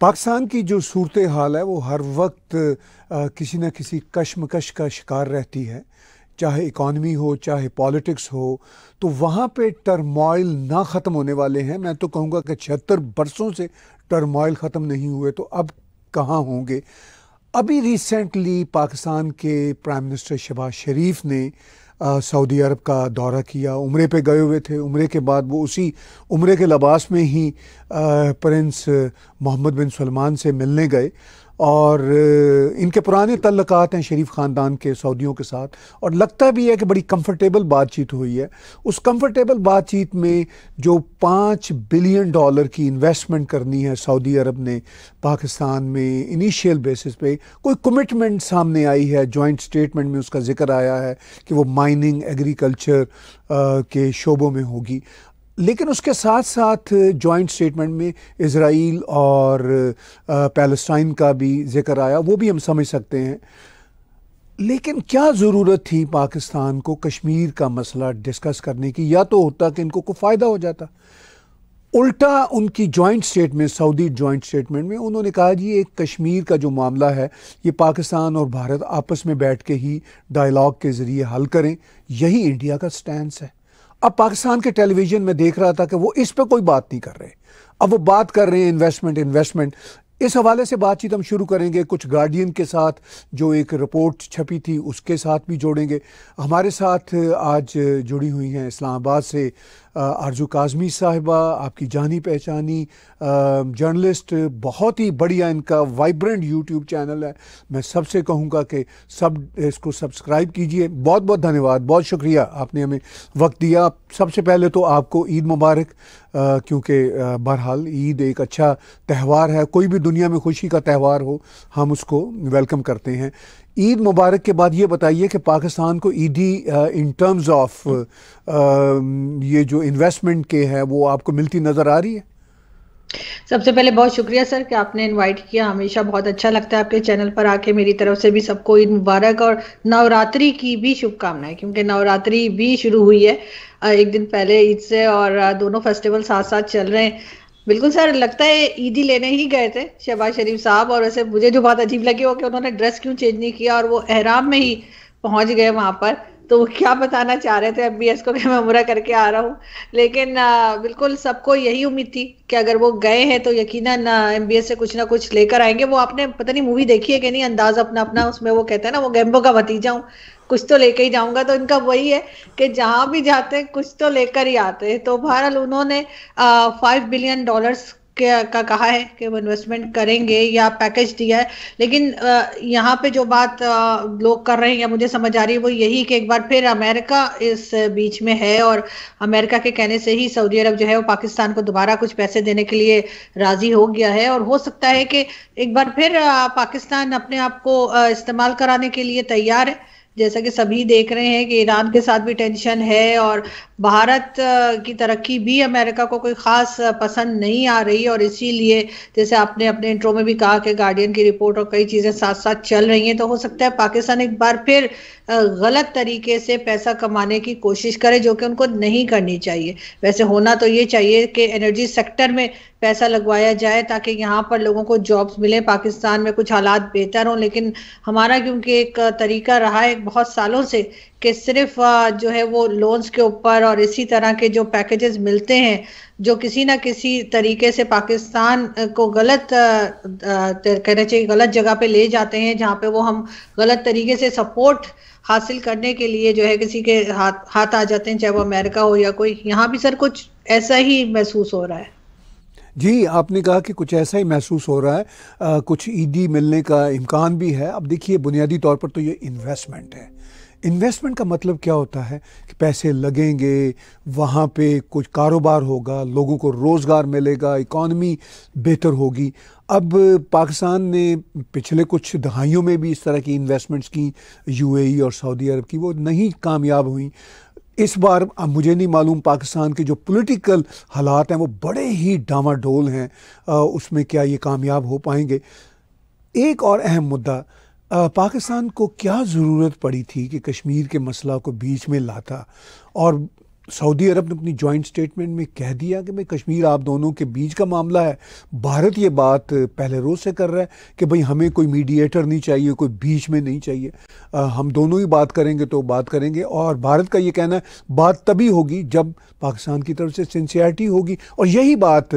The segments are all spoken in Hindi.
पाकिस्तान की जो सूरत हाल है वो हर वक्त आ, किसी न किसी कश्मकश का शिकार रहती है चाहे इकॉनमी हो चाहे पॉलिटिक्स हो तो वहाँ पे टर्मोइल ना ख़त्म होने वाले हैं मैं तो कहूँगा कि छिहत्तर बरसों से टर्मोइल ख़त्म नहीं हुए तो अब कहाँ होंगे अभी रिसेंटली पाकिस्तान के प्राइम मिनिस्टर शहबाज शरीफ ने सऊदी अरब का दौरा किया उम्र पे गए हुए थे उम्र के बाद वो उसी उम्र के लबास में ही प्रिंस मोहम्मद बिन सलमान से मिलने गए और इनके पुराने तल्लक हैं शरीफ ख़ानदान के सऊदियों के साथ और लगता भी है कि बड़ी कंफर्टेबल बातचीत हुई है उस कंफर्टेबल बातचीत में जो पाँच बिलियन डॉलर की इन्वेस्टमेंट करनी है सऊदी अरब ने पाकिस्तान में इनिशियल बेसिस पे कोई कमिटमेंट सामने आई है जॉइंट स्टेटमेंट में उसका जिक्र आया है कि वो माइनिंग एग्रीकल्चर के शोबों में होगी लेकिन उसके साथ साथ जॉइंट स्टेटमेंट में इसराइल और पैलेस्टाइन का भी जिक्र आया वो भी हम समझ सकते हैं लेकिन क्या ज़रूरत थी पाकिस्तान को कश्मीर का मसला डिस्कस करने की या तो होता कि इनको कोई फ़ायदा हो जाता उल्टा उनकी joint statement Saudi joint statement में उन्होंने कहा जी एक कश्मीर का जो मामला है ये पाकिस्तान और भारत आपस में बैठ के ही डायलॉग के ज़रिए हल करें यही इंडिया का स्टैंड है अब पाकिस्तान के टेलीविजन में देख रहा था कि वो इस पर कोई बात नहीं कर रहे अब वो बात कर रहे हैं इन्वेस्टमेंट इन्वेस्टमेंट इस हवाले से बातचीत हम शुरू करेंगे कुछ गार्डियन के साथ जो एक रिपोर्ट छपी थी उसके साथ भी जोड़ेंगे हमारे साथ आज जुड़ी हुई हैं इस्लामाबाद से आरजू काजमी साहिबा आपकी जानी पहचानी जर्नलिस्ट बहुत ही बढ़िया इनका वाइब्रेंट यूट्यूब चैनल है मैं सबसे कहूँगा कि सब इसको सब्सक्राइब कीजिए बहुत बहुत धन्यवाद बहुत शुक्रिया आपने हमें वक्त दिया सबसे पहले तो आपको ईद मुबारक क्योंकि बहरहाल ईद एक अच्छा त्यौहार है कोई भी दुनिया में खुशी का त्यौहार हो हम उसको वेलकम करते हैं ईद मुबारक के बाद ये बताइए कि पाकिस्तान को ईडी इन टर्म्स ऑफ ये जो इन्वेस्टमेंट के हैं वो आपको मिलती नज़र आ रही है सबसे पहले बहुत शुक्रिया सर कि आपने इनवाइट किया हमेशा बहुत अच्छा लगता है आपके चैनल पर आके मेरी तरफ से भी सबको ईद मुबारक और नवरात्रि की भी शुभकामनाएं क्योंकि नवरात्रि भी शुरू हुई है एक दिन पहले ईद से और दोनों फेस्टिवल साथ साथ चल रहे हैं बिल्कुल सर लगता है ईदी लेने ही गए थे शहबाज शरीफ साहब और वैसे मुझे जो बात अजीब लगी वो कि उन्होंने ड्रेस क्यों चेंज नहीं किया और वो एहराम में ही पहुंच गए वहां पर तो वो क्या बताना चाह रहे थे एम बी एस को कि मैं उम्र करके आ रहा हूँ लेकिन बिल्कुल सबको यही उम्मीद थी कि अगर वो गए हैं तो यकीनन एम बी एस से कुछ ना कुछ लेकर आएंगे वो आपने पता नहीं मूवी देखी है कि नहीं अंदाज अपना अपना उसमें वो कहते हैं ना वो गैम्बो का भतीजा हूँ कुछ तो लेके ही जाऊंगा तो इनका वही है कि जहाँ भी जाते हैं कुछ तो लेकर ही आते हैं तो बहरहाल उन्होंने फाइव बिलियन डॉलर्स का कहा है कि वो इन्वेस्टमेंट करेंगे या पैकेज दिया है लेकिन यहाँ पे जो बात लोग कर रहे हैं या मुझे समझ आ रही है वो यही कि एक बार फिर अमेरिका इस बीच में है और अमेरिका के कहने से ही सऊदी अरब जो है वो पाकिस्तान को दोबारा कुछ पैसे देने के लिए राजी हो गया है और हो सकता है कि एक बार फिर पाकिस्तान अपने आप को इस्तेमाल कराने के लिए तैयार है जैसा कि सभी देख रहे हैं कि ईरान के साथ भी टेंशन है और भारत की तरक्की भी अमेरिका को कोई खास पसंद नहीं आ रही और इसीलिए जैसे आपने अपने इंट्रो में भी कहा कि गार्डियन की रिपोर्ट और कई चीज़ें साथ साथ चल रही हैं तो हो सकता है पाकिस्तान एक बार फिर गलत तरीके से पैसा कमाने की कोशिश करे जो कि उनको नहीं करनी चाहिए वैसे होना तो ये चाहिए कि एनर्जी सेक्टर में पैसा लगवाया जाए ताकि यहाँ पर लोगों को जॉब्स मिले पाकिस्तान में कुछ हालात बेहतर हों लेकिन हमारा क्योंकि एक तरीका रहा है एक बहुत सालों से कि सिर्फ जो है वो लोन्स के ऊपर और इसी तरह के जो पैकेजेस मिलते हैं जो किसी ना किसी तरीके से पाकिस्तान को गलत कहना चाहिए गलत जगह पे ले जाते हैं जहाँ पे वो हम गलत तरीके से सपोर्ट हासिल करने के लिए जो है किसी के हाथ हाथ आ जाते हैं चाहे वो अमेरिका हो या कोई यहाँ भी सर कुछ ऐसा ही महसूस हो रहा है जी आपने कहा कि कुछ ऐसा ही महसूस हो रहा है आ, कुछ ईदी e मिलने का इम्कान भी है अब देखिए बुनियादी तौर पर तो ये इन्वेस्टमेंट है इन्वेस्टमेंट का मतलब क्या होता है कि पैसे लगेंगे वहाँ पे कुछ कारोबार होगा लोगों को रोज़गार मिलेगा इकॉनमी बेहतर होगी अब पाकिस्तान ने पिछले कुछ दहाइयों में भी इस तरह की इन्वेस्टमेंट्स की यूएई e और सऊदी अरब की वो नहीं कामयाब हुई इस बार अब मुझे नहीं मालूम पाकिस्तान के जो पॉलिटिकल हालात हैं वो बड़े ही डामाडोल हैं उसमें क्या ये कामयाब हो पाएंगे एक और अहम मुद्दा आ, पाकिस्तान को क्या ज़रूरत पड़ी थी कि कश्मीर के मसला को बीच में लाता और सऊदी अरब ने अपनी जॉइंट स्टेटमेंट में कह दिया कि भाई कश्मीर आप दोनों के बीच का मामला है भारत ये बात पहले रोज़ से कर रहा है कि भाई हमें कोई मीडिएटर नहीं चाहिए कोई बीच में नहीं चाहिए आ, हम दोनों ही बात करेंगे तो बात करेंगे और भारत का ये कहना है बात तभी होगी जब पाकिस्तान की तरफ से सिंसियरिटी होगी और यही बात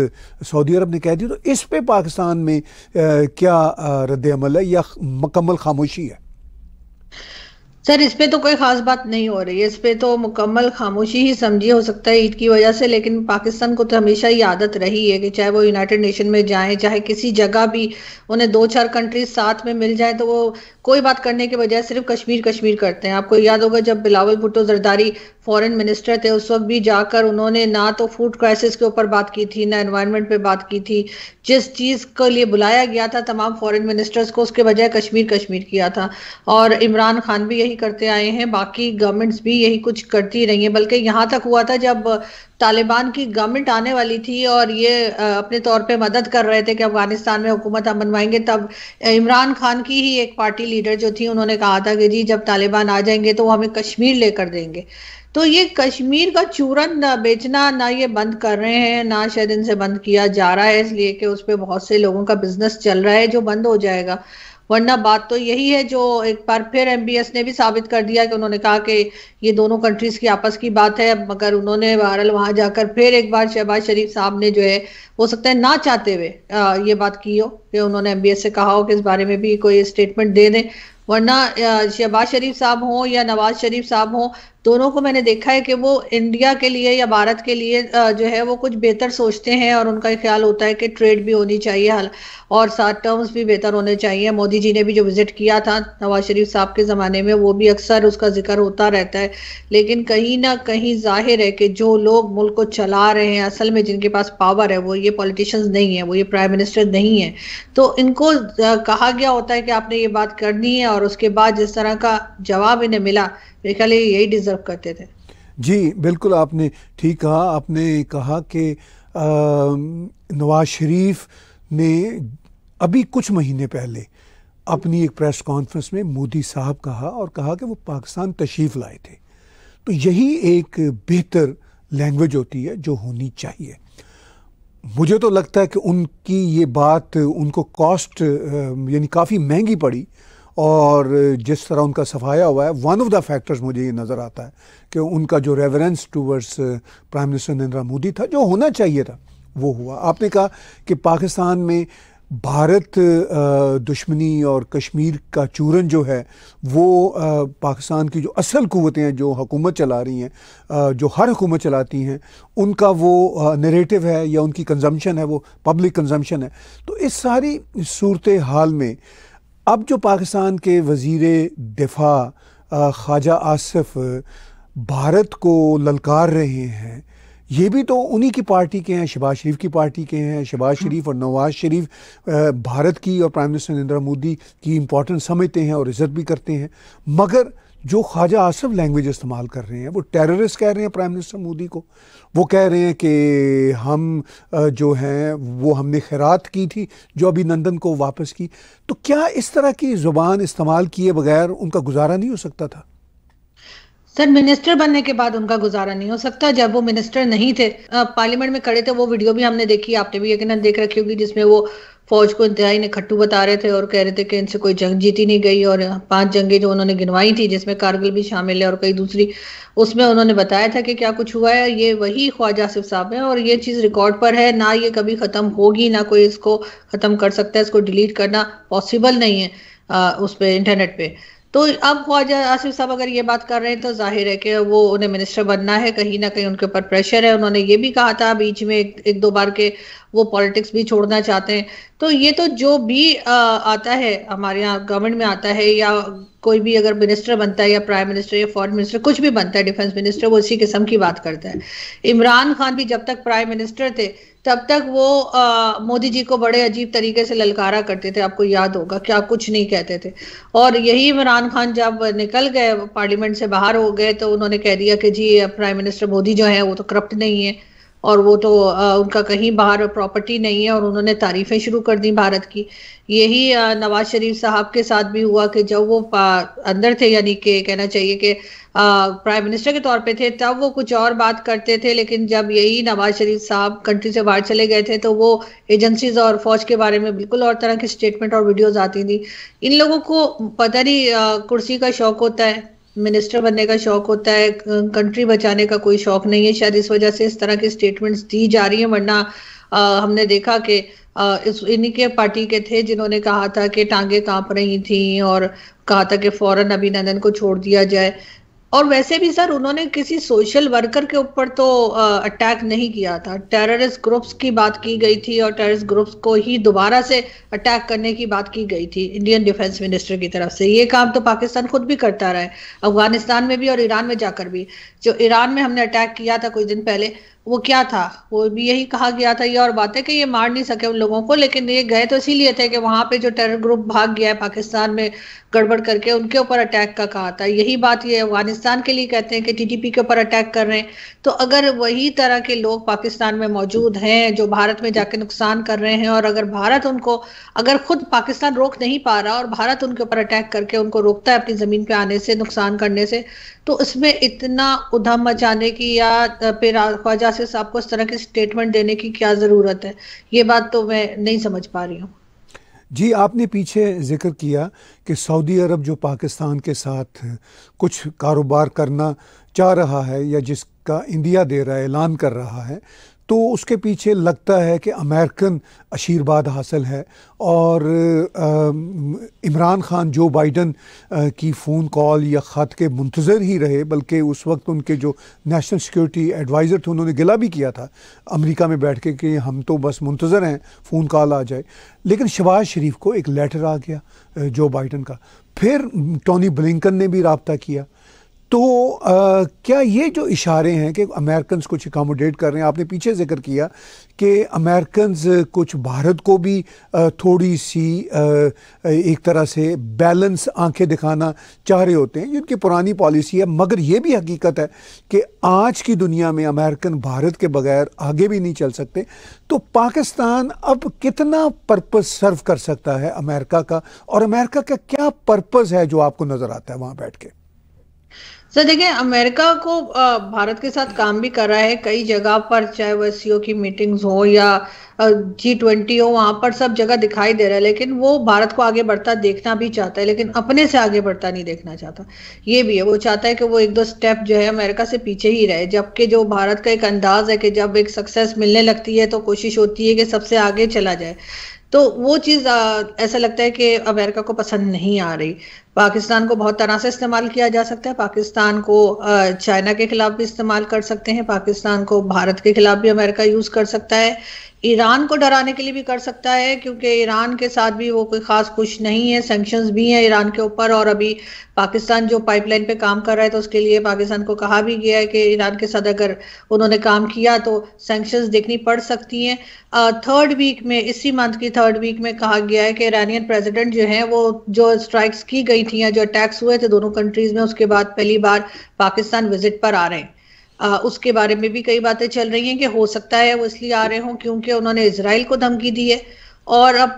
सऊदी अरब ने कह दी तो इस पर पाकिस्तान में आ, क्या रद्द है या मकम्मल खामोशी है सर इस पे तो कोई खास बात नहीं हो रही है इस पे तो मुकम्मल खामोशी ही समझिए हो सकता है ईद की वजह से लेकिन पाकिस्तान को तो हमेशा ही आदत रही है कि चाहे वो यूनाइटेड नेशन में जाएं चाहे किसी जगह भी उन्हें दो चार कंट्रीज साथ में मिल जाए तो वो कोई बात करने के बजाय सिर्फ कश्मीर कश्मीर करते हैं आपको याद होगा जब बिलावल भुट्टो जरदारी फॉरेन मिनिस्टर थे उस वक्त भी जाकर उन्होंने ना तो फूड क्राइसिस के ऊपर बात की थी ना एनवायरनमेंट पे बात की थी जिस चीज़ के लिए बुलाया गया था तमाम फॉरेन मिनिस्टर्स को उसके बजाय कश्मीर कश्मीर किया था और इमरान खान भी यही करते आए हैं बाकी गवर्नमेंट्स भी यही कुछ करती रही हैं बल्कि यहाँ तक हुआ था जब तालिबान की गवर्नमेंट आने वाली थी और ये अपने तौर पे मदद कर रहे थे कि अफगानिस्तान में हुकूमत हम बनवाएंगे तब इमरान खान की ही एक पार्टी लीडर जो थी उन्होंने कहा था कि जी जब तालिबान आ जाएंगे तो वो हमें कश्मीर लेकर देंगे तो ये कश्मीर का चूरन बेचना ना ये बंद कर रहे हैं ना शायद इनसे बंद किया जा रहा है इसलिए कि उस पर बहुत से लोगों का बिजनेस चल रहा है जो बंद हो जाएगा वरना बात तो यही है जो एक बार फिर एम ने भी साबित कर दिया कि उन्होंने कहा कि ये दोनों कंट्रीज की आपस की बात है मगर उन्होंने बहरहाल वहां जाकर फिर एक बार शहबाज शरीफ साहब ने जो है हो सकता है ना चाहते हुए ये बात की हो कि उन्होंने एम से कहा हो कि इस बारे में भी कोई स्टेटमेंट दे दें वरना शहबाज शरीफ साहब हों या नवाज शरीफ साहब हों दोनों को मैंने देखा है कि वो इंडिया के लिए या भारत के लिए जो है वो कुछ बेहतर सोचते हैं और उनका ख्याल होता है कि ट्रेड भी होनी चाहिए और साथ टर्म्स भी बेहतर होने चाहिए मोदी जी ने भी जो विजिट किया था नवाज शरीफ साहब के ज़माने में वो भी अक्सर उसका जिक्र होता रहता है लेकिन कहीं ना कहीं जाहिर है कि जो लोग मुल्क को चला रहे हैं असल में जिनके पास पावर है वो ये पॉलिटिशियंस नहीं है वो ये प्राइम मिनिस्टर नहीं है तो इनको कहा गया होता है कि आपने ये बात करनी है और उसके बाद जिस तरह का जवाब इन्हें मिला मेरे ख्याल यही डिजर्व ऑब्जर्व करते थे जी बिल्कुल आपने ठीक कहा आपने कहा कि नवाज शरीफ ने अभी कुछ महीने पहले अपनी एक प्रेस कॉन्फ्रेंस में मोदी साहब कहा और कहा कि वो पाकिस्तान तशरीफ़ लाए थे तो यही एक बेहतर लैंग्वेज होती है जो होनी चाहिए मुझे तो लगता है कि उनकी ये बात उनको कॉस्ट यानी काफ़ी महंगी पड़ी और जिस तरह उनका सफाया हुआ है वन ऑफ द फैक्टर्स मुझे ये नज़र आता है कि उनका जो reverence towards prime minister Narendra Modi था जो होना चाहिए था वो हुआ आपने कहा कि पाकिस्तान में भारत uh, दुश्मनी और कश्मीर का चूरन जो है वो uh, पाकिस्तान की जो असल क़वतें हैं जो हुकूमत चला रही हैं uh, जो हर हुकूमत चलाती हैं उनका वो नरेटिव है या उनकी कंजम्पशन है वो पब्लिक कंजम्पशन है तो इस सारी सूरत हाल में अब जो पाकिस्तान के वज़ीर दिफा ख्वाजा आसफ भारत को ललकार रहे हैं ये भी तो उन्हीं की पार्टी के हैं शबाज शरीफ की पार्टी के हैं शबाज हाँ। शरीफ और नवाज शरीफ भारत की और प्राइम मिनिस्टर नरेंद्र मोदी की इम्पोर्टेंस समझते हैं और इज्जत भी करते हैं मगर जो ख्वाजा आसफ लैंग्वेज इस्तेमाल कर रहे हैं वो टेररिस्ट कह रहे हैं प्राइम मिनिस्टर मोदी को वो कह रहे हैं कि हम जो हैं वो हमने खैरात की थी जो अभी नंदन को वापस की तो क्या इस तरह की ज़ुबान इस्तेमाल किए बगैर उनका गुजारा नहीं हो सकता था सर मिनिस्टर बनने के बाद उनका गुजारा नहीं हो सकता जब वो मिनिस्टर नहीं थे पार्लियामेंट में खड़े थे वो वीडियो भी हमने देखी आपने भी यकीन देख रखी होगी जिसमें वो फौज को इंतहाई खट्टू बता रहे थे और कह रहे थे कि इनसे कोई जंग जीती नहीं गई और पांच जंगे जो उन्होंने गिनवाई थी जिसमें कारगिल भी शामिल है और कई दूसरी उसमें उन्होंने बताया था कि क्या कुछ हुआ है ये वही ख्वाजा आसिफ साहब है और ये चीज़ रिकॉर्ड पर है ना ये कभी ख़त्म होगी ना कोई इसको ख़त्म कर सकता है इसको डिलीट करना पॉसिबल नहीं है आ, उस पर इंटरनेट पे तो अब ख्वाजा आसिफ साहब अगर ये बात कर रहे हैं तो जाहिर है कि वो उन्हें मिनिस्टर बनना है कहीं ना कहीं उनके ऊपर प्रेशर है उन्होंने ये भी कहा था बीच में एक, एक दो बार के वो पॉलिटिक्स भी छोड़ना चाहते हैं तो ये तो जो भी आ, आता है हमारे यहाँ गवर्नमेंट में आता है या कोई भी अगर मिनिस्टर बनता है या प्राइम मिनिस्टर या फॉरन मिनिस्टर कुछ भी बनता है डिफेंस मिनिस्टर वो इसी किस्म की बात करता है इमरान खान भी जब तक प्राइम मिनिस्टर थे तब तक वो मोदी जी को बड़े अजीब तरीके से ललकारा करते थे आपको याद होगा क्या कुछ नहीं कहते थे और यही इमरान खान जब निकल गए पार्लियामेंट से बाहर हो गए तो उन्होंने कह दिया कि जी प्राइम मिनिस्टर मोदी जो है वो तो करप्ट नहीं है और वो तो आ, उनका कहीं बाहर प्रॉपर्टी नहीं है और उन्होंने तारीफें शुरू कर दी भारत की यही नवाज शरीफ साहब के साथ भी हुआ कि जब वो अंदर थे यानी कि कहना चाहिए कि प्राइम मिनिस्टर के तौर पे थे तब वो कुछ और बात करते थे लेकिन जब यही नवाज शरीफ साहब कंट्री से बाहर चले गए थे तो वो एजेंसीज और फौज के बारे में बिल्कुल और तरह के स्टेटमेंट और वीडियोज आती थी इन लोगों को पता नहीं कुर्सी का शौक होता है मिनिस्टर बनने का शौक होता है कंट्री बचाने का कोई शौक नहीं है शायद इस वजह से इस तरह की स्टेटमेंट्स दी जा रही है वरना हमने देखा कि इन्हीं के पार्टी के थे जिन्होंने कहा था कि टांगे कांप रही थी और कहा था कि फौरन अभिनंदन को छोड़ दिया जाए और वैसे भी सर उन्होंने किसी सोशल वर्कर के ऊपर तो अटैक नहीं किया था टेररिस्ट ग्रुप्स की बात की गई थी और टेररिस्ट ग्रुप्स को ही दोबारा से अटैक करने की बात की गई थी इंडियन डिफेंस मिनिस्टर की तरफ से ये काम तो पाकिस्तान खुद भी करता रहा है अफगानिस्तान में भी और ईरान में जाकर भी जो ईरान में हमने अटैक किया था कुछ दिन पहले वो क्या था वो भी यही कहा गया था ये और बात है कि ये मार नहीं सके उन लोगों को लेकिन ये गए तो इसीलिए थे कि वहां पे जो टेरर ग्रुप भाग गया है पाकिस्तान में गड़बड़ करके उनके ऊपर अटैक का कहा था यही बात ये अफगानिस्तान के लिए कहते हैं कि टीटीपी के ऊपर अटैक कर रहे हैं तो अगर वही तरह के लोग पाकिस्तान में मौजूद हैं जो भारत में जाके नुकसान कर रहे हैं और अगर भारत उनको अगर खुद पाकिस्तान रोक नहीं पा रहा और भारत उनके ऊपर अटैक करके उनको रोकता है अपनी ज़मीन पर आने से नुकसान करने से तो उसमें इतना उधम मचाने की या फिर ख्वाजा क्लासेस आपको इस तरह के स्टेटमेंट देने की क्या ज़रूरत है ये बात तो मैं नहीं समझ पा रही हूँ जी आपने पीछे जिक्र किया कि सऊदी अरब जो पाकिस्तान के साथ कुछ कारोबार करना चाह रहा है या जिसका इंडिया दे रहा है ऐलान कर रहा है तो उसके पीछे लगता है कि अमेरिकन आशीर्वाद हासिल है और इमरान ख़ान जो बाइडन की फ़ोन कॉल या ख़त के मंतज़र ही रहे बल्कि उस वक्त उनके जो नेशनल सिक्योरिटी एडवाइज़र थे उन्होंने गिला भी किया था अमेरिका में बैठ के कि हम तो बस मंतज़र हैं फ़ोन कॉल आ जाए लेकिन शबाज शरीफ को एक लेटर आ गया जो बाइडन का फिर टोनी ब्लिंकन ने भी रबता किया तो आ, क्या ये जो इशारे हैं कि अमेरिकन कुछ एकोमोडेट कर रहे हैं आपने पीछे जिक्र किया कि अमेरिकन कुछ भारत को भी आ, थोड़ी सी आ, एक तरह से बैलेंस आंखें दिखाना चाह रहे होते हैं जिनकी पुरानी पॉलिसी है मगर ये भी हकीकत है कि आज की दुनिया में अमेरिकन भारत के बगैर आगे भी नहीं चल सकते तो पाकिस्तान अब कितना पर्पज़ सर्व कर सकता है अमेरिका का और अमेरिका का क्या पर्पज़ है जो आपको नज़र आता है वहाँ बैठ के सर देखिए अमेरिका को भारत के साथ काम भी कर रहा है कई जगह पर चाहे वह सीओ e की मीटिंग्स हो या जी ट्वेंटी हो वहां पर सब जगह दिखाई दे रहा है लेकिन वो भारत को आगे बढ़ता देखना भी चाहता है लेकिन अपने से आगे बढ़ता नहीं देखना चाहता ये भी है वो चाहता है कि वो एक दो स्टेप जो है अमेरिका से पीछे ही रहे जबकि जो भारत का एक अंदाज है कि जब एक सक्सेस मिलने लगती है तो कोशिश होती है कि सबसे आगे चला जाए तो वो चीज़ ऐसा लगता है कि अमेरिका को पसंद नहीं आ रही पाकिस्तान को बहुत तरह से इस्तेमाल किया जा सकता है पाकिस्तान को चाइना के खिलाफ भी इस्तेमाल कर सकते हैं पाकिस्तान को भारत के खिलाफ भी अमेरिका यूज कर सकता है ईरान को डराने के लिए भी कर सकता है क्योंकि ईरान के साथ भी वो कोई खास खुश नहीं है सेंक्शंस भी हैं ईरान के ऊपर और अभी पाकिस्तान जो पाइपलाइन पे काम कर रहा है तो उसके लिए पाकिस्तान को कहा भी गया है कि ईरान के साथ अगर उन्होंने काम किया तो सेंक्शंस देखनी पड़ सकती हैं थर्ड वीक में इसी मंथ की थर्ड वीक में कहा गया है कि ईरानियन प्रेजिडेंट जो है वो जो स्ट्राइक्स की गई थी या जो अटैक्स हुए थे दोनों कंट्रीज में उसके बाद पहली बार पाकिस्तान विजिट पर आ रहे हैं आ, उसके बारे में भी कई बातें चल रही हैं कि हो सकता है वो इसलिए आ रहे हों क्योंकि उन्होंने इसराइल को धमकी दी है और अब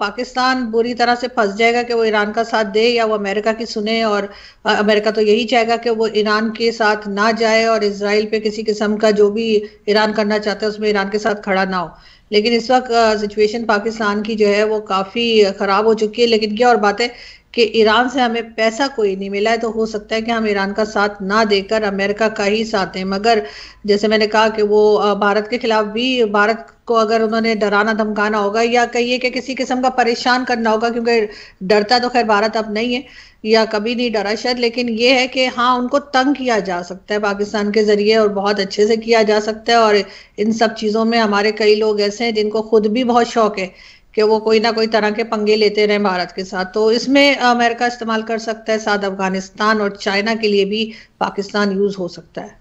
पाकिस्तान बुरी तरह से फंस जाएगा कि वो ईरान का साथ दे या वो अमेरिका की सुने और अमेरिका तो यही चाहेगा कि वो ईरान के साथ ना जाए और इसराइल पे किसी किस्म का जो भी ईरान करना चाहता है उसमें ईरान के साथ खड़ा ना हो लेकिन इस वक्त सिचुएशन पाकिस्तान की जो है वो काफ़ी ख़राब हो चुकी है लेकिन क्या और बात है कि ईरान से हमें पैसा कोई नहीं मिला है तो हो सकता है कि हम ईरान का साथ ना देकर अमेरिका का ही साथ दें मगर जैसे मैंने कहा कि वो भारत के खिलाफ भी भारत को अगर उन्होंने डराना धमकाना होगा या कहिए कि किसी किस्म का परेशान करना होगा क्योंकि डरता तो खैर भारत अब नहीं है या कभी नहीं डरा शायद लेकिन ये है कि हाँ उनको तंग किया जा सकता है पाकिस्तान के जरिए और बहुत अच्छे से किया जा सकता है और इन सब चीज़ों में हमारे कई लोग ऐसे हैं जिनको खुद भी बहुत शौक है कि वो कोई ना कोई तरह के पंगे लेते रहे भारत के साथ तो इसमें अमेरिका इस्तेमाल कर सकता है साथ अफगानिस्तान और चाइना के लिए भी पाकिस्तान यूज हो सकता है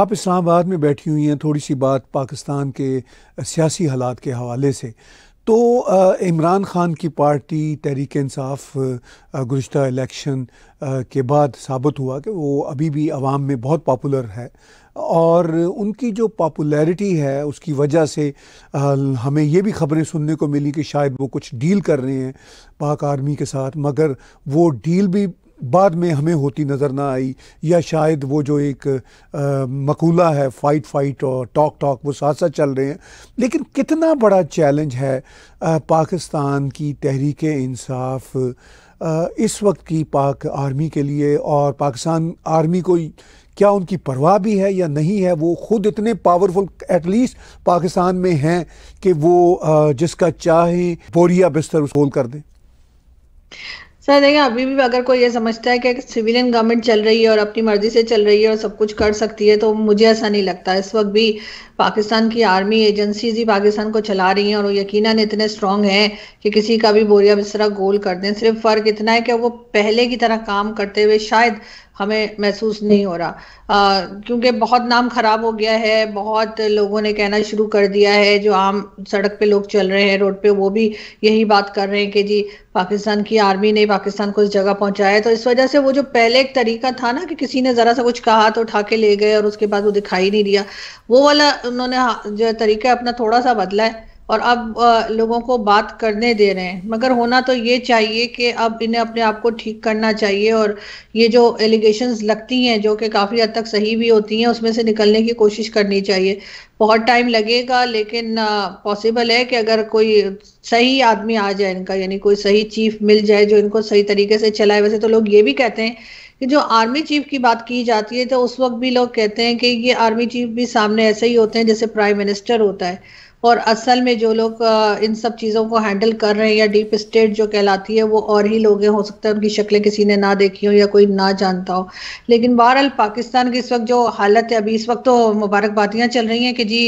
आप इस्लामाबाद में बैठी हुई हैं थोड़ी सी बात पाकिस्तान के सियासी हालात के हवाले से तो इमरान ख़ान की पार्टी तहरीक इंसाफ गुज्त इलेक्शन के बाद साबित हुआ कि वो अभी भी आवाम में बहुत पॉपुलर है और उनकी जो पॉपुलैरिटी है उसकी वजह से हमें ये भी खबरें सुनने को मिली कि शायद वो कुछ डील कर रहे हैं पाक आर्मी के साथ मगर वो डील भी बाद में हमें होती नज़र ना आई या शायद वो जो एक आ, मकूला है फ़ाइट फाइट और टॉक टॉक वो साथ साथ चल रहे हैं लेकिन कितना बड़ा चैलेंज है आ, पाकिस्तान की तहरीक इंसाफ आ, इस वक्त की पाक आर्मी के लिए और पाकिस्तान आर्मी को क्या उनकी परवाह भी है या नहीं है वो खुद इतने पावरफुल एटलीस्ट पाकिस्तान में हैं कि वो जिसका चाहे बोरिया बिस्तर उस कर दें सर देखिए अभी भी अगर कोई ये समझता है कि सिविलियन गवर्नमेंट चल रही है और अपनी मर्जी से चल रही है और सब कुछ कर सकती है तो मुझे ऐसा नहीं लगता इस वक्त भी पाकिस्तान की आर्मी एजेंसीज ही पाकिस्तान को चला रही हैं और वो यकीनन इतने स्ट्रांग हैं कि किसी का भी बोरिया बिस्तरा गोल कर दें सिर्फ फर्क इतना है कि वो पहले की तरह काम करते हुए शायद हमें महसूस नहीं हो रहा क्योंकि बहुत नाम खराब हो गया है बहुत लोगों ने कहना शुरू कर दिया है जो आम सड़क पे लोग चल रहे हैं रोड पे वो भी यही बात कर रहे हैं कि जी पाकिस्तान की आर्मी ने पाकिस्तान को इस जगह पहुंचाया तो इस वजह से वो जो पहले एक तरीका था ना कि किसी ने ज़रा सा कुछ कहा तो उठा के ले गए और उसके बाद वो दिखाई नहीं दिया वो वाला उन्होंने हाँ, जो तरीका अपना थोड़ा सा बदला है और अब लोगों को बात करने दे रहे हैं मगर होना तो ये चाहिए कि अब इन्हें अपने आप को ठीक करना चाहिए और ये जो एलिगेशन लगती हैं जो कि काफ़ी हद तक सही भी होती हैं उसमें से निकलने की कोशिश करनी चाहिए बहुत टाइम लगेगा लेकिन पॉसिबल है कि अगर कोई सही आदमी आ जाए इनका यानी कोई सही चीफ मिल जाए जो इनको सही तरीके से चलाए वैसे तो लोग ये भी कहते हैं कि जो आर्मी चीफ की बात की जाती है तो उस वक्त भी लोग कहते हैं कि ये आर्मी चीफ भी सामने ऐसे ही होते हैं जैसे प्राइम मिनिस्टर होता है और असल में जो लोग इन सब चीज़ों को हैंडल कर रहे हैं या डीप स्टेट जो कहलाती है वो और ही लोग हो सकते हैं उनकी शक्लें किसी ने ना देखी हो या कोई ना जानता हो लेकिन बहरहाल पाकिस्तान की इस वक्त जो हालत है अभी इस वक्त तो मुबारकबादियाँ चल रही हैं कि जी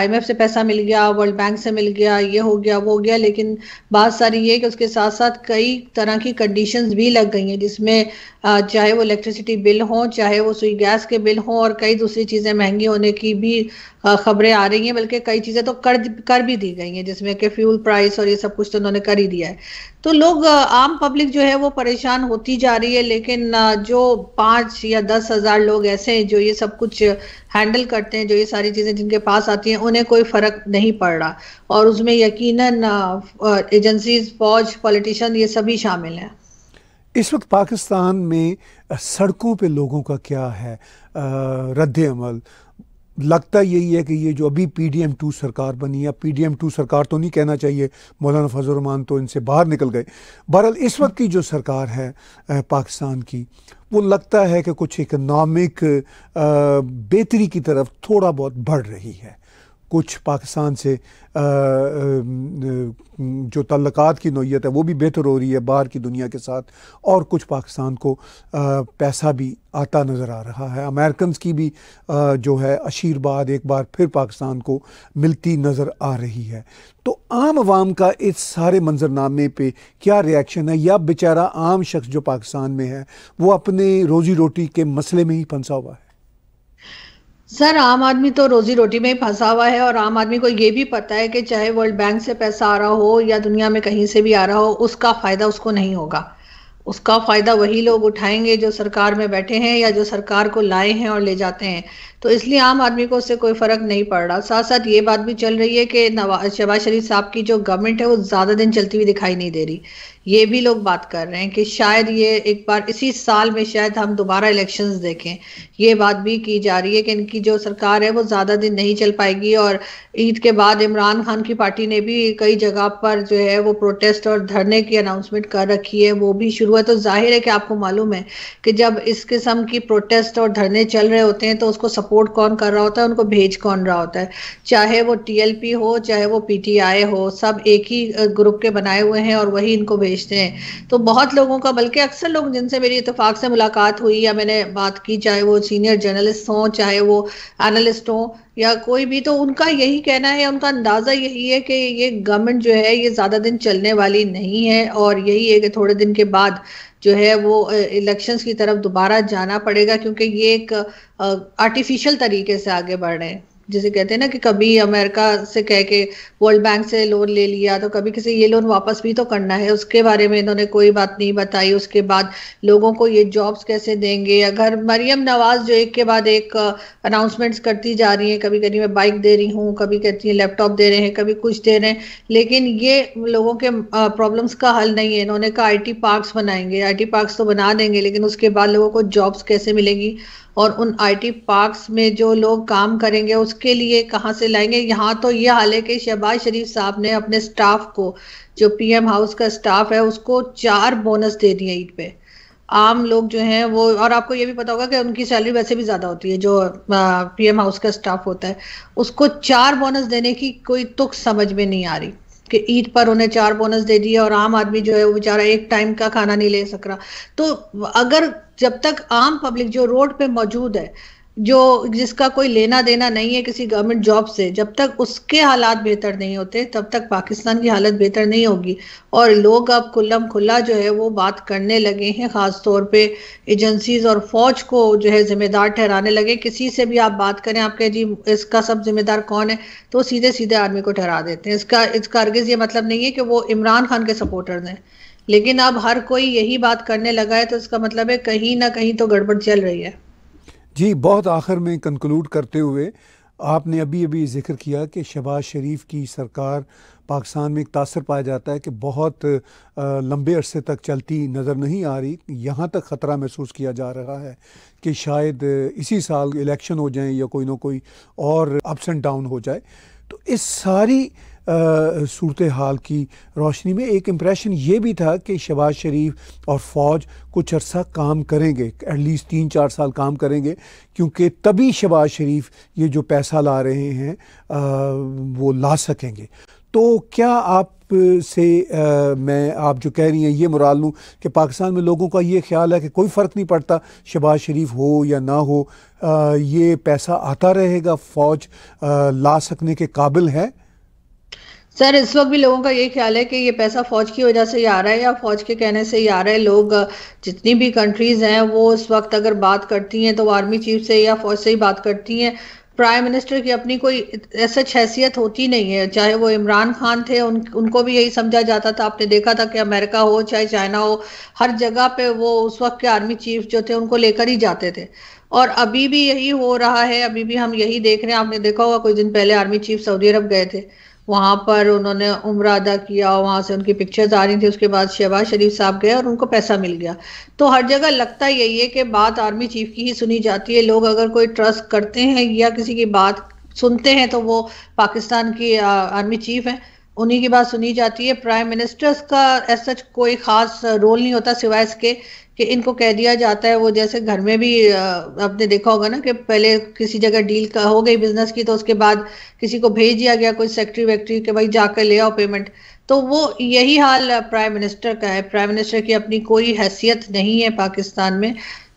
आईएमएफ से पैसा मिल गया वर्ल्ड बैंक से मिल गया ये हो गया वो हो गया लेकिन बात सारी ये कि उसके साथ साथ कई तरह की कंडीशंस भी लग गई हैं जिसमें चाहे वो इलेक्ट्रिसिटी बिल हो चाहे वो सुई गैस के बिल हो और कई दूसरी चीज़ें महंगी होने की भी खबरें आ रही हैं बल्कि कई चीज़ें तो कर कर भी दी गई हैं जिसमें कि फ्यूल प्राइस और ये सब कुछ तो उन्होंने कर ही दिया है तो लोग आम पब्लिक जो है वो परेशान होती जा रही है लेकिन जो पाँच या दस हज़ार लोग ऐसे हैं जो ये सब कुछ हैंडल करते हैं जो ये सारी चीज़ें जिनके पास आती हैं उन्हें कोई फ़र्क नहीं पड़ रहा और उसमें यकीन एजेंसीज फौज पॉलिटिशियन ये सभी शामिल हैं इस वक्त पाकिस्तान में सड़कों पे लोगों का क्या है रद्द अमल लगता यही है कि ये जो अभी पी डी एम टू सरकार बनी है पी डी एम टू सरकार तो नहीं कहना चाहिए मौलाना फजलरमान तो इनसे बाहर निकल गए बहरहाल इस वक्त की जो सरकार है पाकिस्तान की वो लगता है कि कुछ इकनॉमिक बेहतरी की तरफ थोड़ा बहुत बढ़ रही है कुछ पाकिस्तान से जो तल्लक की नोयत है वो भी बेहतर हो रही है बाहर की दुनिया के साथ और कुछ पाकिस्तान को पैसा भी आता नज़र आ रहा है अमेरिकन की भी जो है आशीर्वाद एक बार फिर पाकिस्तान को मिलती नज़र आ रही है तो आम आवाम का इस सारे मंजरनामे पे क्या रिएक्शन है या बेचारा आम शख्स जो पाकिस्तान में है वो अपने रोज़ी रोटी के मसले में ही फंसा हुआ है सर आम आदमी तो रोजी रोटी में ही फंसा हुआ है और आम आदमी को ये भी पता है कि चाहे वर्ल्ड बैंक से पैसा आ रहा हो या दुनिया में कहीं से भी आ रहा हो उसका फायदा उसको नहीं होगा उसका फायदा वही लोग उठाएंगे जो सरकार में बैठे हैं या जो सरकार को लाए हैं और ले जाते हैं तो इसलिए आम आदमी को उससे कोई फर्क नहीं पड़ रहा साथ साथ ये बात भी चल रही है कि नवाज शहबाज शरीफ साहब की जो गवर्नमेंट है वो ज्यादा दिन चलती हुई दिखाई नहीं दे रही ये भी लोग बात कर रहे हैं कि शायद ये एक बार इसी साल में शायद हम दोबारा इलेक्शंस देखें ये बात भी की जा रही है कि इनकी जो सरकार है वो ज्यादा दिन नहीं चल पाएगी और ईद के बाद इमरान खान की पार्टी ने भी कई जगह पर जो है वो प्रोटेस्ट और धरने की अनाउंसमेंट कर रखी है वो भी शुरू है तो जाहिर है कि आपको मालूम है कि जब इस किस्म की प्रोटेस्ट और धरने चल रहे होते हैं तो उसको सपोर्ट कौन कर रहा होता है उनको भेज कौन रहा होता है चाहे वो टीएलपी हो चाहे वो पीटीआई हो सब एक ही ग्रुप के बनाए हुए हैं और वही इनको भेजते हैं तो बहुत लोगों का बल्कि अक्सर लोग जिनसे मेरी इतफाक से मुलाकात हुई या मैंने बात की चाहे वो सीनियर जर्नलिस्ट हों चाहे वो एनालिस्ट हों या कोई भी तो उनका यही कहना है उनका अंदाज़ा यही है कि ये गवर्नमेंट जो है ये ज़्यादा दिन चलने वाली नहीं है और यही है कि थोड़े दिन के बाद जो है वो इलेक्शंस की तरफ दोबारा जाना पड़ेगा क्योंकि ये एक आर्टिफिशियल तरीके से आगे बढ़ रहे हैं जैसे कहते हैं ना कि कभी अमेरिका से कह के वर्ल्ड बैंक से लोन ले लिया तो कभी किसी ये लोन वापस भी तो करना है उसके बारे में इन्होंने कोई बात नहीं बताई उसके बाद लोगों को ये जॉब्स कैसे देंगे अगर मरियम नवाज जो एक के बाद एक अनाउंसमेंट्स uh, करती जा रही है कभी कभी मैं बाइक दे रही हूँ कभी कहती है लैपटॉप दे रहे हैं कभी कुछ दे रहे हैं लेकिन ये लोगों के प्रॉब्लम्स uh, का हल नहीं है इन्होंने कहा आई पार्क्स बनाएंगे आई पार्क्स तो बना देंगे लेकिन उसके बाद लोगों को जॉब्स कैसे मिलेंगी और उन आईटी पार्क्स में जो लोग काम करेंगे उसके लिए कहाँ से लाएंगे यहाँ तो ये हाल है कि शहबाज शरीफ साहब ने अपने स्टाफ को जो पीएम हाउस का स्टाफ है उसको चार बोनस दे दिए ईद पे आम लोग जो हैं वो और आपको ये भी पता होगा कि उनकी सैलरी वैसे भी ज़्यादा होती है जो पीएम हाउस का स्टाफ होता है उसको चार बोनस देने की कोई तुक समझ में नहीं आ रही कि ईद पर उन्हें चार बोनस दे दिए और आम आदमी जो है वो बेचारा एक टाइम का खाना नहीं ले सक रहा तो अगर जब तक आम पब्लिक जो रोड पे मौजूद है जो जिसका कोई लेना देना नहीं है किसी गवर्नमेंट जॉब से जब तक उसके हालात बेहतर नहीं होते तब तक पाकिस्तान की हालत बेहतर नहीं होगी और लोग अब खुल्लम खुल्ला जो है वो बात करने लगे हैं ख़ास तौर पे एजेंसीज और फौज को जो है जिम्मेदार ठहराने लगे किसी से भी आप बात करें आप कहें जी इसका सब जिम्मेदार कौन है तो सीधे सीधे आर्मी को ठहरा देते हैं इसका इसका अर्गज़ ये मतलब नहीं है कि वो इमरान खान के सपोर्टर्स हैं लेकिन अब हर कोई यही बात करने लगा है तो इसका मतलब है कहीं ना कहीं तो गड़बड़ चल रही है जी बहुत आखिर में कंक्लूड करते हुए आपने अभी अभी जिक्र किया कि शहबाज शरीफ की सरकार पाकिस्तान में एक तासर पाया जाता है कि बहुत लंबे अरसे तक चलती नज़र नहीं आ रही यहाँ तक ख़तरा महसूस किया जा रहा है कि शायद इसी साल इलेक्शन हो जाएं या कोई ना कोई और अप्स एंड डाउन हो जाए तो इस सारी सूरत हाल की रोशनी में एक इम्प्रेशन ये भी था कि शबाज शरीफ और फ़ौज कुछ अरसा काम करेंगे एटलीस्ट तीन चार साल काम करेंगे क्योंकि तभी शबाज शरीफ ये जो पैसा ला रहे हैं आ, वो ला सकेंगे तो क्या आप से आ, मैं आप जो कह रही हैं ये मुराल लूँ कि पाकिस्तान में लोगों का ये ख्याल है कि कोई फ़र्क नहीं पड़ता शबाज शरीफ हो या ना हो आ, ये पैसा आता रहेगा फ़ौज ला सकने के काबिल है सर इस वक्त भी लोगों का ये ख्याल है कि ये पैसा फौज की वजह से ही आ रहा है या फौज के कहने से ही आ रहा है लोग जितनी भी कंट्रीज हैं वो इस वक्त अगर बात करती हैं तो आर्मी चीफ से या फौज से ही बात करती हैं प्राइम मिनिस्टर की अपनी कोई ऐसा हैसियत होती नहीं है चाहे वो इमरान खान थे उन उनको भी यही समझा जाता था आपने देखा था कि अमेरिका हो चाहे चाइना हो हर जगह पे वो उस वक्त के आर्मी चीफ जो थे उनको लेकर ही जाते थे और अभी भी यही हो रहा है अभी भी हम यही देख रहे हैं आपने देखा होगा कुछ दिन पहले आर्मी चीफ सऊदी अरब गए थे वहां पर उन्होंने उम्र अदा किया वहाँ से उनकी पिक्चर्स आ रही थी उसके बाद शहबाज शरीफ साहब गए और उनको पैसा मिल गया तो हर जगह लगता यही है कि बात आर्मी चीफ की ही सुनी जाती है लोग अगर कोई ट्रस्ट करते हैं या किसी की बात सुनते हैं तो वो पाकिस्तान की आर्मी चीफ हैं उन्हीं की बात सुनी जाती है प्राइम मिनिस्टर्स का ऐसा कोई खास रोल नहीं होता सिवाय इसके कि इनको कह दिया जाता है वो जैसे घर में भी आपने देखा होगा ना कि पहले किसी जगह डील का हो गई बिजनेस की तो उसके बाद किसी को भेज दिया गया कोई सेक्रेटरी वैक्ट्री के भाई जाकर ले आओ पेमेंट तो वो यही हाल प्राइम मिनिस्टर का है प्राइम मिनिस्टर की अपनी कोई हैसियत नहीं है पाकिस्तान में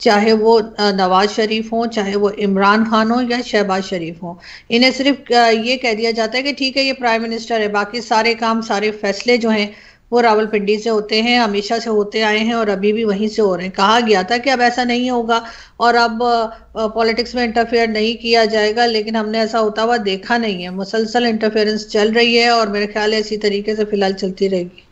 चाहे वो नवाज शरीफ हों चाहे वो इमरान खान हो या शहबाज शरीफ हों इन्हें सिर्फ ये कह दिया जाता है कि ठीक है ये प्राइम मिनिस्टर है बाकी सारे काम सारे फैसले जो हैं वो रावलपिंडी से होते हैं हमेशा से होते आए हैं और अभी भी वहीं से हो रहे हैं कहा गया था कि अब ऐसा नहीं होगा और अब पॉलिटिक्स में इंटरफेयर नहीं किया जाएगा लेकिन हमने ऐसा होता हुआ देखा नहीं है मुसलसल इंटरफेरेंस चल रही है और मेरे ख्याल है इसी तरीके से फिलहाल चलती रहेगी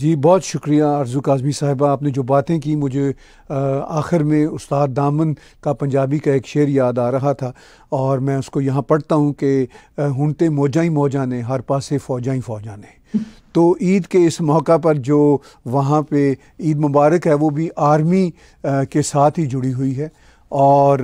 जी बहुत शुक्रिया अर्जु काजमी साहिबा आपने जो बातें की मुझे आखिर में उस्ताद दामन का पंजाबी का एक शेर याद आ रहा था और मैं उसको यहाँ पढ़ता हूँ कि हुनते मौजाई मौजाने मौजा ने हर पासे फौजा ही फौजा ने तो ईद के इस मौका पर जो वहाँ पे ईद मुबारक है वो भी आर्मी के साथ ही जुड़ी हुई है और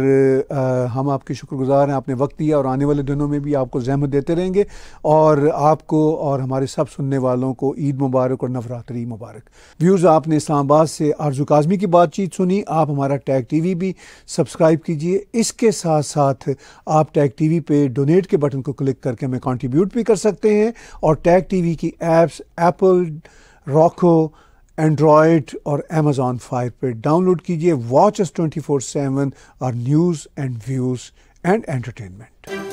आ, हम आपके शुक्रगुजार हैं आपने वक्त दिया और आने वाले दिनों में भी आपको जहमत देते रहेंगे और आपको और हमारे सब सुनने वालों को ईद मुबारक और नवरात्रि मुबारक व्यूज़ आपने इस्लामाबाद से आरजू काजमी की बातचीत सुनी आप हमारा टैग टीवी भी सब्सक्राइब कीजिए इसके साथ साथ आप टैग टीवी पे डोनेट के बटन को क्लिक करके हमें कॉन्ट्रीब्यूट भी कर सकते हैं और टैग टी की एप्स एप्पल रॉको एंड्रॉयड और अमेज़ॉन फायर पे डाउनलोड कीजिए watch us twenty four seven और news and views and entertainment